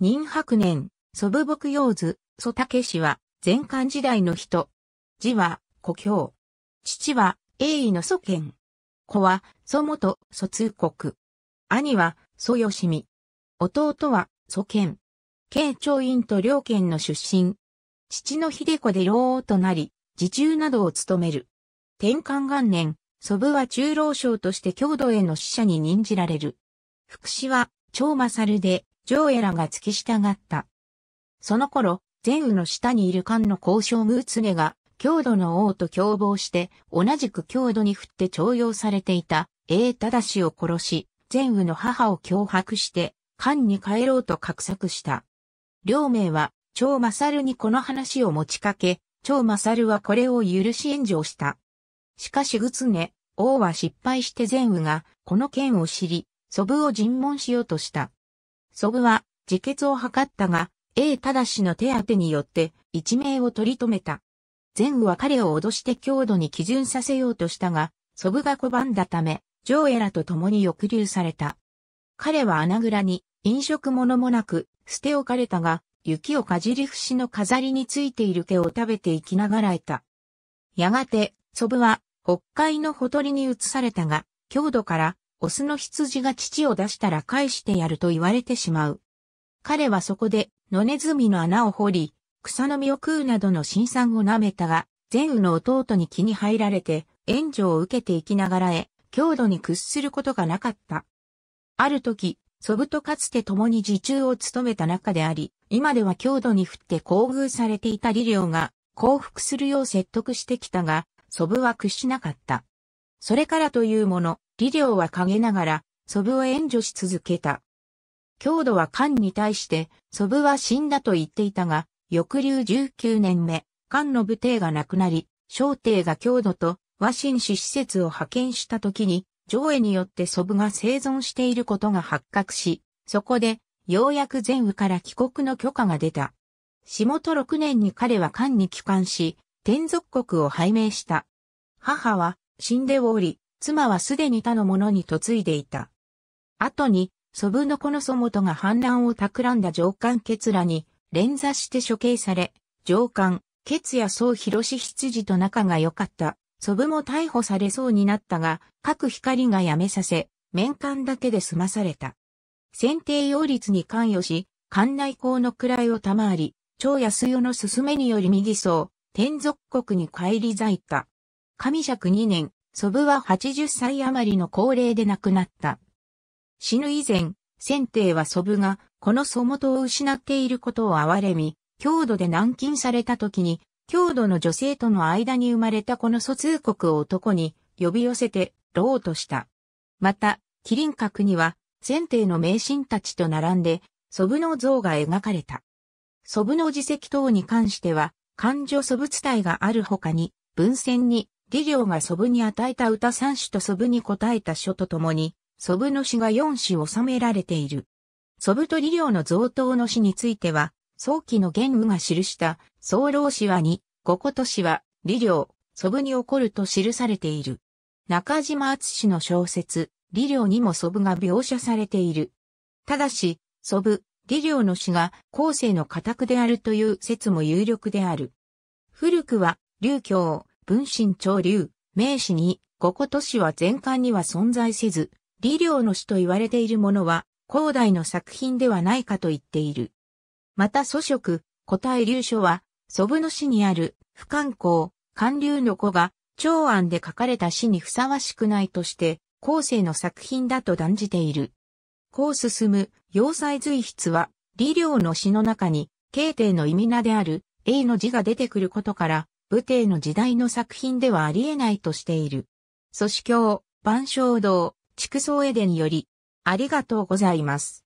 任白年、祖父牧用図、祖武氏は、前漢時代の人。字は、故郷。父は、栄位の祖賢。子は、祖元、祖通国。兄は、祖義美。弟は、祖賢。慶長院と両県の出身。父の秀子で老王となり、自中などを務める。天寛元年、祖父は中老将として郷土への使者に任じられる。福祉は、長勝で、ジョーエらが付き従った。その頃、前羽の下にいる漢の交渉ムーツネが、郷土の王と共謀して、同じく郷土に振って徴用されていた、タダシを殺し、前羽の母を脅迫して、艦に帰ろうと画策した。両名は、サ勝にこの話を持ちかけ、サ勝はこれを許し援助をした。しかしぐつね、王は失敗して前羽が、この件を知り、祖父を尋問しようとした。祖父は自決を図ったが、A 正の手当てによって一命を取り留めた。前後は彼を脅して強度に基準させようとしたが、祖父が拒んだため、ジョーエらと共に抑留された。彼は穴蔵に飲食物もなく捨て置かれたが、雪をかじり節の飾りについている毛を食べて生きながらえた。やがて、祖父は北海のほとりに移されたが、強度からオスの羊が乳を出したら返してやると言われてしまう。彼はそこで、野ネズミの穴を掘り、草の実を食うなどの辛酸を舐めたが、善雨の弟に気に入られて、援助を受けていきながらへ、強度に屈することがなかった。ある時、祖父とかつて共に自中を務めた仲であり、今では強度に振って厚遇されていた理量が、降伏するよう説得してきたが、祖父は屈しなかった。それからというもの、利量は陰ながら、祖父を援助し続けた。郷土は漢に対して、祖父は死んだと言っていたが、翌流19年目、漢の武帝が亡くなり、小帝が郷土と和親史。施設を派遣した時に、上絵によって祖父が生存していることが発覚し、そこで、ようやく前羽から帰国の許可が出た。下元6年に彼は漢に帰還し、天族国を拝命した。母は、死んでおり、妻はすでに他の者に嫁いでいた。後に、祖父の子の祖母が反乱を企んだ上官決らに、連座して処刑され、上官、決や総広志羊と仲が良かった。祖父も逮捕されそうになったが、各光が辞めさせ、面官だけで済まされた。選定擁立に関与し、館内校の位を賜り、長安代の勧めにより右層、天族国に帰り咲いた。上尺2年、祖父は80歳余りの高齢で亡くなった。死ぬ以前、先帝は祖父が、この祖元を失っていることを憐れみ、郷土で軟禁された時に、郷土の女性との間に生まれたこの疎通国を男に呼び寄せて、ろうとした。また、麒麟閣には、先帝の名神たちと並んで、祖父の像が描かれた。祖父の自責等に関しては、漢女祖父伝いがある他に、文献に、李良が祖父に与えた歌三首と祖父に答えた書とともに、祖父の詩が四詩収められている。祖父と李良の贈答の詩については、早期の玄武が記した、僧侶詩は2、五言詩は、李良、祖父に起こると記されている。中島敦の小説、李良にも祖父が描写されている。ただし、祖父、李良の詩が後世の家宅であるという説も有力である。古くは、劉教、文心潮流、名詞に、ここ都市は全館には存在せず、理領の詩と言われているものは、広大の作品ではないかと言っている。また祖職、古代流書は、祖父の詩にある、不観光、韓流の子が、長安で書かれた詩にふさわしくないとして、後世の作品だと断じている。こう進む、要塞随筆は、理領の詩の中に、慶帝の意味名である、A の字が出てくることから、武帝の時代の作品ではありえないとしている。組織教、万象堂、畜生絵でにより、ありがとうございます。